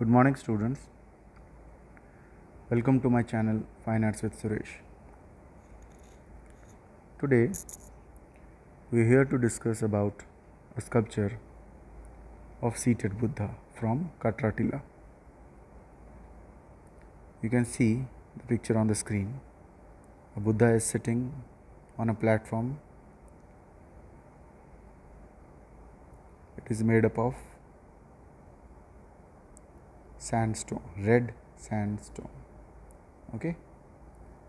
Good morning, students. Welcome to my channel Fine Arts with Suresh. Today, we are here to discuss about a sculpture of seated Buddha from Katratila. You can see the picture on the screen. A Buddha is sitting on a platform. It is made up of sandstone red sandstone okay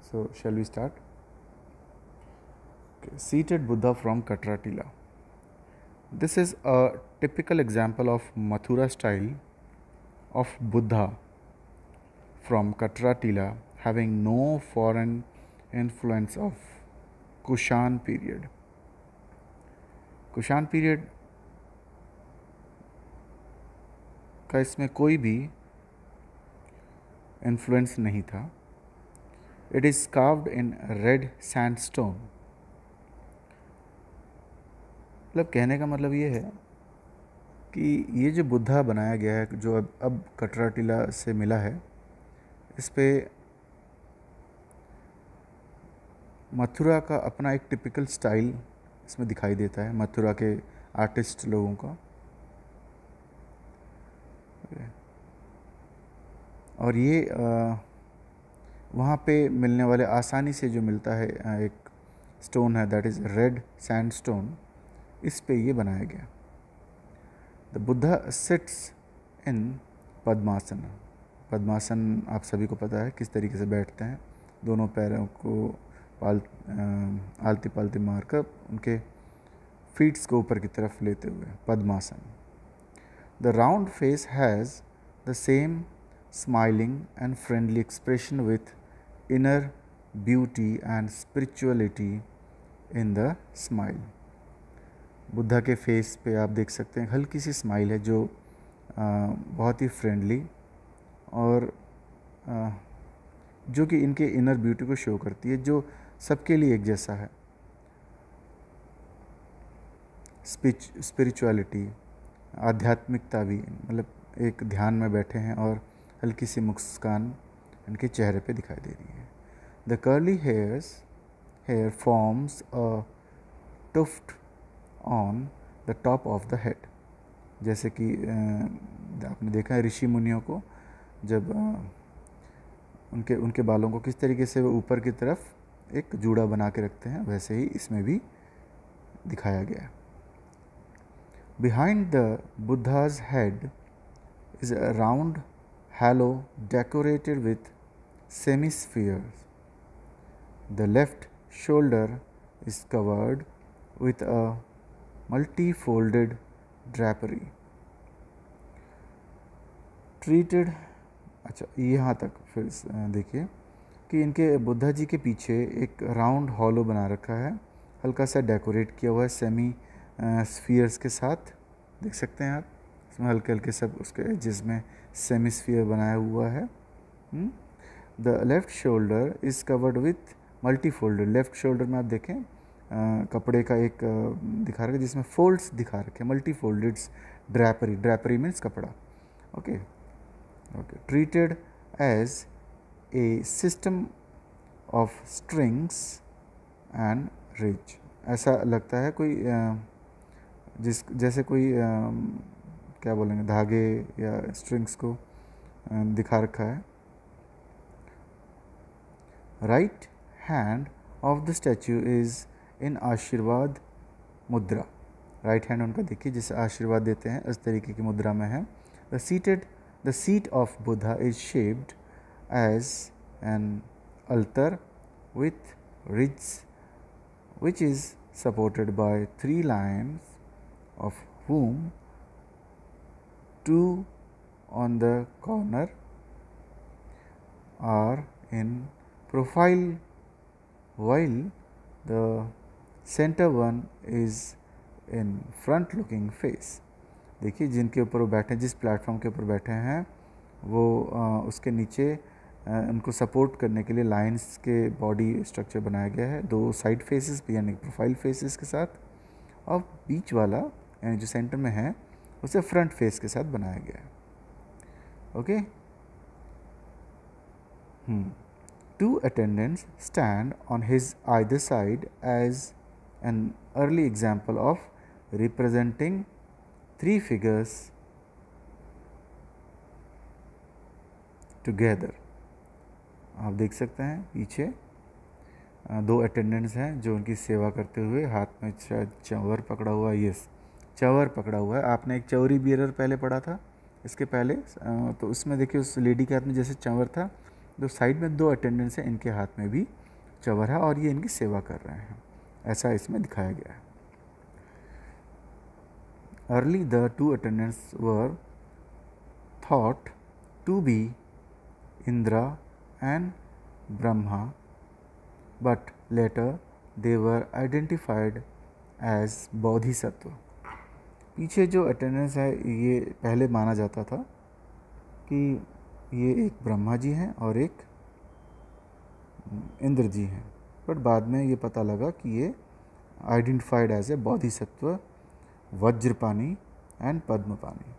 so shall we start okay. seated buddha from katratila this is a typical example of mathura style of buddha from katratila having no foreign influence of kushan period Kushan period का इसमें कोई भी influence नहीं था it is carved in red sandstone मतलब कहने का मतलब ये है कि ये जो बुद्धा बनाया गया है जो अब अब कटरा टीला से मिला है इस पर मथुरा का अपना एक टिपिकल स्टाइल इसमें दिखाई देता है मथुरा के आर्टिस्ट लोगों का और ये वहाँ पे मिलने वाले आसानी से जो मिलता है एक स्टोन है that is red sand stone इस पे ये बनाया गया the Buddha sits in padmasana padmasana आप सभी को पता है किस तरीके से बैठते हैं दोनों पैरों को पाल आलती पालती मारकर उनके फीट्स को ऊपर की तरफ लेते हुए padmasana the round face has the same smiling and friendly expression with inner beauty and spirituality in the smile. Buddha के फेस पे आप देख सकते हैं हल्की सी स्माइल है जो बहुत ही फ्रेंडली और जो कि इनके इनर ब्यूटी को शो करती है जो सबके लिए एक जैसा है स्पिरिचुअलिटी आध्यात्मिकता भी मतलब एक ध्यान में बैठे हैं और हल्की सी मुस्कान उनके चेहरे पे दिखाई दे रही है the curly hairs hair forms a tuft on the top of the head जैसे कि आपने देखा है ऋषि मुनियों को जब उनके उनके बालों को किस तरीके से वो ऊपर की तरफ एक जूड़ा बना के रखते हैं वैसे ही इसमें भी दिखाया गया है behind the Buddha's head is a round halo decorated with semispheres. The left shoulder is covered with a multifolded drapery. Treated अच्छा यहाँ तक फिर देखिए कि इनके बुद्धा जी के पीछे एक राउंड हॉलो बना रखा है हल्का सा डेकोरेट किया हुआ है सेमी स्फीयर्स के साथ देख सकते हैं आप इसमें हल्के हल्के सब उसके एजेस में सेमिस्फीयर बनाया हुआ है the left shoulder is covered with multi folder left shoulder में आप देखें आ, कपड़े का एक दिखा रखा जिसमें फोल्ड्स दिखा रखे multi foldeds drapery drapery means कपड़ा okay okay treated as a system of strings and rich ऐसा लगता है कोई जिस जैसे कोई क्या बोलेंगे धागे या स्ट्रिंग्स को दिखा रखा है right hand of the statue is in ashirwad mudra right hand उनका देखिए जिसे आशीर्वाद देते हैं उस तरीके की मुद्रा में है the seated the seat of Buddha is shaped as an altar with ridge which is supported by three lines of whom two on the corner are in profile while the center one is in front looking face देखिए जिनके ऊपर वो बैठे जिस platform के ऊपर बैठे हैं वो आ, उसके नीचे आ, उनको सपोर्ट करने के लिए लाइंस के बॉडी स्ट्रक्चर बनाया गया है दो साइड फेसेस यानी प्रोफाइल फेसेस के साथ और बीच वाला यानी जो सेंटर में है उसे फ्रंट फेस के साथ बनाया गया है okay two attendants stand on his eye side as an early example of representing three figures together आप देख सकते हैं पीछे दो अटेंडेंट्स हैं जो उनकी सेवा करते हुए हाथ में शायद चंवर पकड़ा हुआ यस चवर पकड़ा हुआ है आपने एक चौरी बियरर पहले पढ़ा था इसके पहले तो उसमें देखिए उस लेडी के हाथ में जैसे चंवर था तो साइड में दो अटेंडेंट्स हैं इनके हाथ में भी चवर है और ये इनकी सेवा कर रहे हैं ऐसा इसमें दिखाया गया है the two attendants were thought to be Indra and Brahma but later they were identified as Bodhisattva पीछे जो अटेंडेंस है ये पहले माना जाता था कि ये एक ब्रह्मा जी हैं और एक इंद्र जी हैं बट बाद में ये पता लगा कि ये identified as a Bodhisattva Vajrapani and Padmapani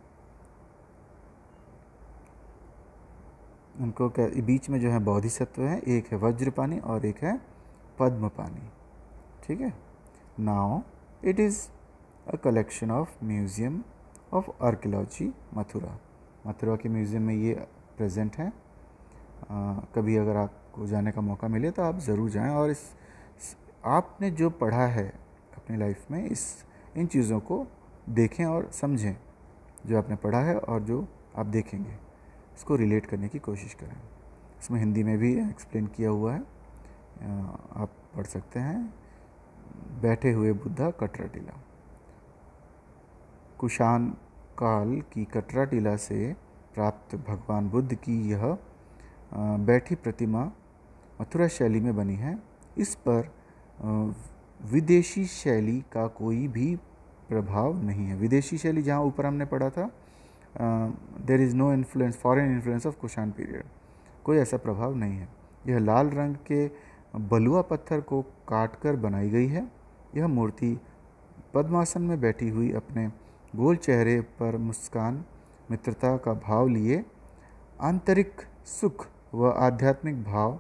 उनको कह बीच में जो है बौद्धिसत्व है एक है वज्रपानी और एक है पद्मपानी ठीक है now it is a collection of museum of archaeology Mathura Mathura के म्यूज़ियम में ये प्रेजेंट हैं कभी अगर आपको जाने का मौका मिले तो आप ज़रूर जाएं और इस आपने जो पढ़ा है अपनी लाइफ में इस इन चीज़ों को देखें और समझें जो आपने पढ़ा है और जो आप देखेंगे इसको रिलेट करने की कोशिश करें इसमें हिंदी में भी एक्सप्लेन किया हुआ है आप पढ़ सकते हैं बैठे हुए बुद्धा कटरा टीला कुशान काल की कटरा टीला से प्राप्त भगवान बुद्ध की यह बैठी प्रतिमा मथुरा शैली में बनी है इस पर विदेशी शैली का कोई भी प्रभाव नहीं है विदेशी शैली जहाँ ऊपर हमने पढ़ा था there is no influence foreign influence of Kushan period कोई ऐसा प्रभाव नहीं है यह लाल रंग के बलुआ पत्थर को काट कर बनाई गई है यह मूर्ति पद्मासन में बैठी हुई अपने गोल चेहरे पर मुस्कान मित्रता का भाव लिए आंतरिक सुख व आध्यात्मिक भाव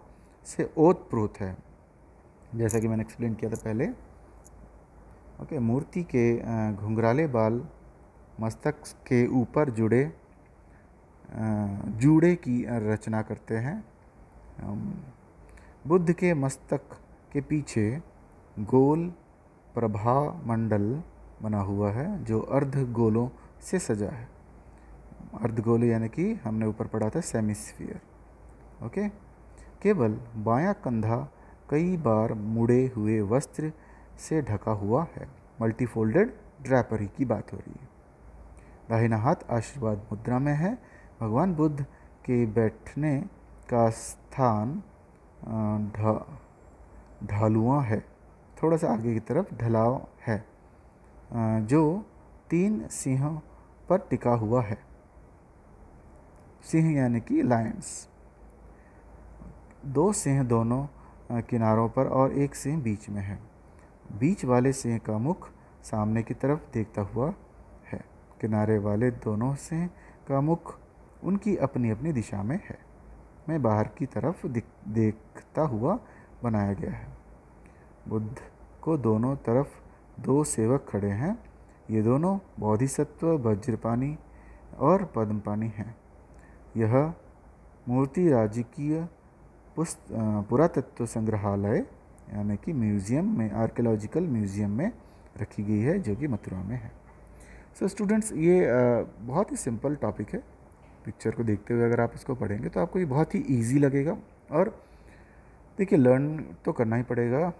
से ओतप्रोत है जैसा कि मैंने एक्सप्लेन किया था पहले ओके मूर्ति के घुंघराले बाल मस्तक के ऊपर जुड़े जूड़े की रचना करते हैं बुद्ध के मस्तक के पीछे गोल प्रभा मंडल बना हुआ है जो अर्ध गोलों से सजा है अर्ध गोले यानी कि हमने ऊपर पढ़ा था सेमिस्फीयर ओके केवल बायां कंधा कई बार मुड़े हुए वस्त्र से ढका हुआ है मल्टीफोल्डेड ड्रैपरी की बात हो रही है दाहिना हाथ आशीर्वाद मुद्रा में है भगवान बुद्ध के बैठने का स्थान ढालुआ है थोड़ा सा आगे की तरफ ढलाव है जो तीन सिंह पर टिका हुआ है सिंह यानी कि लायंस दो सिंह दोनों किनारों पर और एक सिंह बीच में है बीच वाले सिंह का मुख सामने की तरफ देखता हुआ है किनारे वाले दोनों सिंह का मुख उनकी अपनी अपनी दिशा में है मैं बाहर की तरफ देखता हुआ बनाया गया है बुद्ध को दोनों तरफ दो सेवक खड़े हैं ये दोनों बौद्धिसत्व वज्रपानी और पद्मपानी हैं यह मूर्ति राजकीय पुस्त पुरातत्व संग्रहालय यानी कि म्यूज़ियम में आर्कियोलॉजिकल म्यूज़ियम में रखी गई है जो कि मथुरा में है सो so, स्टूडेंट्स ये बहुत ही सिंपल टॉपिक है पिक्चर को देखते हुए अगर आप इसको पढ़ेंगे तो आपको ये बहुत ही ईजी लगेगा और देखिए लर्न तो करना ही पड़ेगा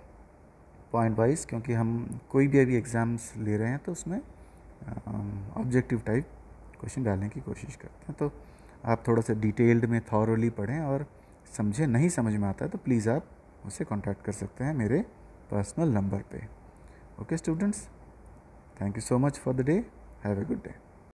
पॉइंट वाइज क्योंकि हम कोई भी अभी एग्ज़ाम्स ले रहे हैं तो उसमें ऑब्जेक्टिव टाइप क्वेश्चन डालने की कोशिश करते हैं तो आप थोड़ा सा डिटेल्ड में थॉरली पढ़ें और समझें नहीं समझ में आता है तो प्लीज़ आप उसे कॉन्टैक्ट कर सकते हैं मेरे पर्सनल नंबर पे okay students thank you so much for the day have a good day